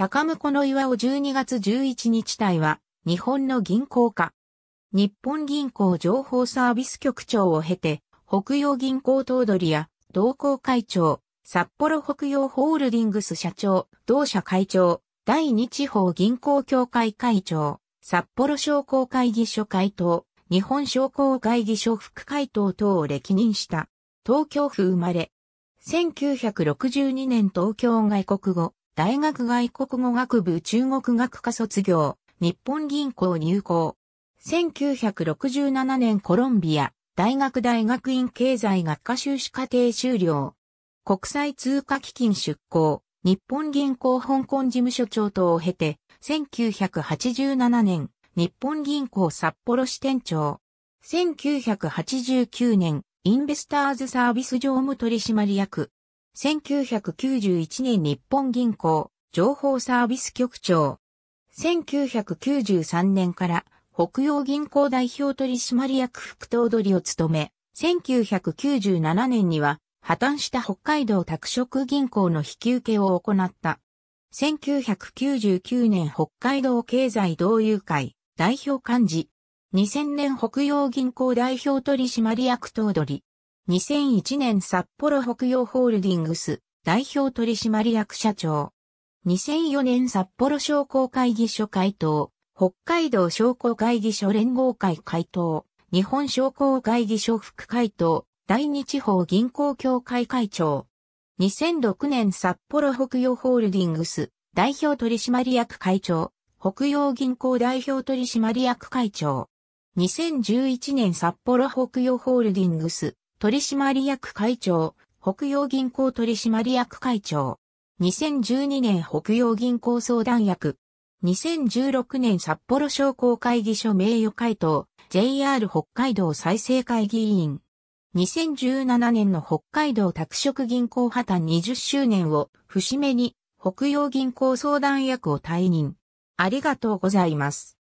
高向の岩尾12月11日隊は、日本の銀行家。日本銀行情報サービス局長を経て、北洋銀行頭取や、同行会長、札幌北洋ホールディングス社長、同社会長、第二地方銀行協会会長、札幌商工会議所会頭、日本商工会議所副会頭等を歴任した。東京府生まれ。1962年東京外国語、大学外国語学部中国学科卒業、日本銀行入行。1967年コロンビア大学大学院経済学科修士課程修了。国際通貨基金出向、日本銀行香港事務所長等を経て、1987年、日本銀行札幌支店長。1989年、インベスターズサービス常務取締役。1991年日本銀行情報サービス局長。1993年から北洋銀行代表取締役副頭取を務め、1997年には破綻した北海道拓殖銀行の引き受けを行った。1999年北海道経済同友会代表幹事。2000年北洋銀行代表取締役頭取。2001年札幌北洋ホールディングス代表取締役社長。2004年札幌商工会議所会頭、北海道商工会議所連合会会頭、日本商工会議所副会頭、大日方銀行協会会長。2006年札幌北洋ホールディングス代表取締役会長、北洋銀行代表取締役会長。2011年札幌北洋ホールディングス取締役会長、北洋銀行取締役会長。2012年北洋銀行相談役。2016年札幌商工会議所名誉会頭、JR 北海道再生会議員。2017年の北海道拓殖銀行破綻20周年を節目に北洋銀行相談役を退任。ありがとうございます。